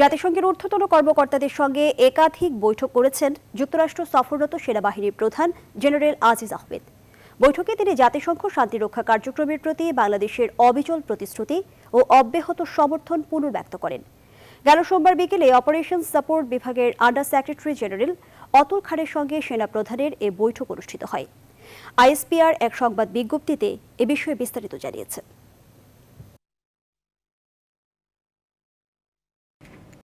জাতিসংঘের ঊর্ধ্বতন কর্মকর্তাদের সঙ্গে একাধিক বৈঠক করেছেন যুক্তরাষ্ট্র সফররত সেনাবাহিনীর প্রধান জেনারেল আজিজ আহমেদ বৈঠকে তিনি জাতিসংঘ শান্তিরক্ষা কার্যক্রমের প্রতি বাংলাদেশের অবিচল প্রতিশ্রুতি ও অব্যাহত সমর্থন পুনর্ব্যক্ত করেন গেল সোমবার বিকেলে অপারেশন সাপোর্ট বিভাগের আন্ডার সেক্রেটারি জেনারেল অতুল খানের সঙ্গে সেনা প্রধানের এ বৈঠক অনুষ্ঠিত হয় আইএসপিআর এক সংবাদ বিজ্ঞপ্তিতে এ বিষয়ে বিস্তারিত জানিয়েছে